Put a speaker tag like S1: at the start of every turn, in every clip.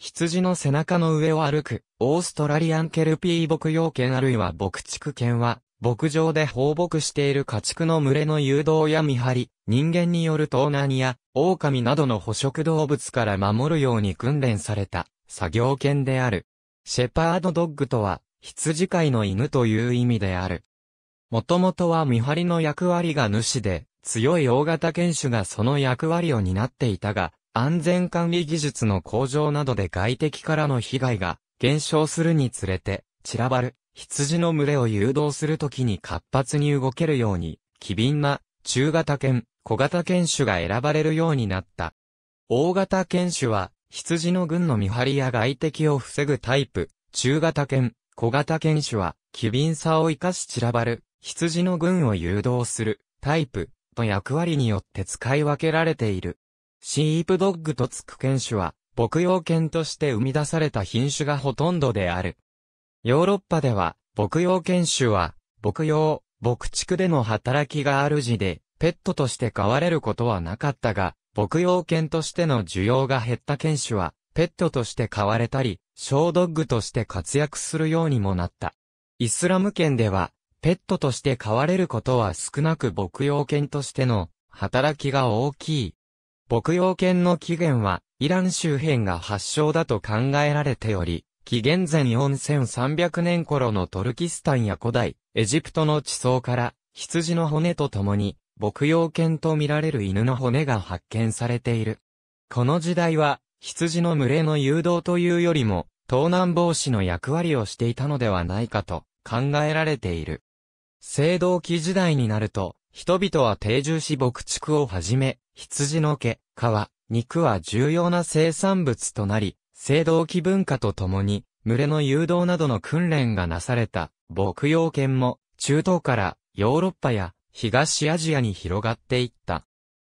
S1: 羊の背中の上を歩く、オーストラリアンケルピー牧羊犬あるいは牧畜犬は、牧場で放牧している家畜の群れの誘導や見張り、人間による盗難や、狼などの捕食動物から守るように訓練された、作業犬である。シェパードドッグとは、羊飼いの犬という意味である。もともとは見張りの役割が主で、強い大型犬種がその役割を担っていたが、安全管理技術の向上などで外敵からの被害が減少するにつれて散らばる羊の群れを誘導するときに活発に動けるように機敏な中型犬、小型犬種が選ばれるようになった。大型犬種は羊の群の見張りや外敵を防ぐタイプ、中型犬、小型犬種は機敏さを生かし散らばる羊の群を誘導するタイプと役割によって使い分けられている。シープドッグとつく犬種は、牧羊犬として生み出された品種がほとんどである。ヨーロッパでは、牧羊犬種は、牧羊、牧畜での働きがあ主で、ペットとして飼われることはなかったが、牧羊犬としての需要が減った犬種は、ペットとして飼われたり、小ドッグとして活躍するようにもなった。イスラム圏では、ペットとして飼われることは少なく牧羊犬としての働きが大きい牧羊犬の起源は、イラン周辺が発祥だと考えられており、紀元前4300年頃のトルキスタンや古代、エジプトの地層から、羊の骨と共に、牧羊犬と見られる犬の骨が発見されている。この時代は、羊の群れの誘導というよりも、盗難防止の役割をしていたのではないかと考えられている。青銅器時代になると、人々は定住し牧畜をはじめ、羊の毛、皮、肉は重要な生産物となり、青銅器文化とともに、群れの誘導などの訓練がなされた、牧羊犬も、中東からヨーロッパや東アジアに広がっていった。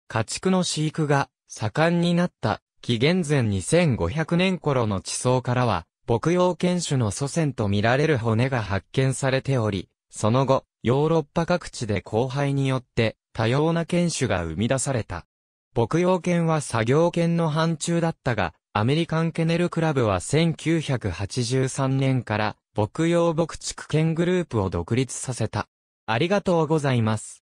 S1: 家畜の飼育が盛んになった紀元前2500年頃の地層からは、牧羊犬種の祖先と見られる骨が発見されており、その後、ヨーロッパ各地で後輩によって多様な犬種が生み出された。牧羊犬は作業犬の範疇だったが、アメリカンケネルクラブは1983年から牧羊牧畜犬グループを独立させた。ありがとうございます。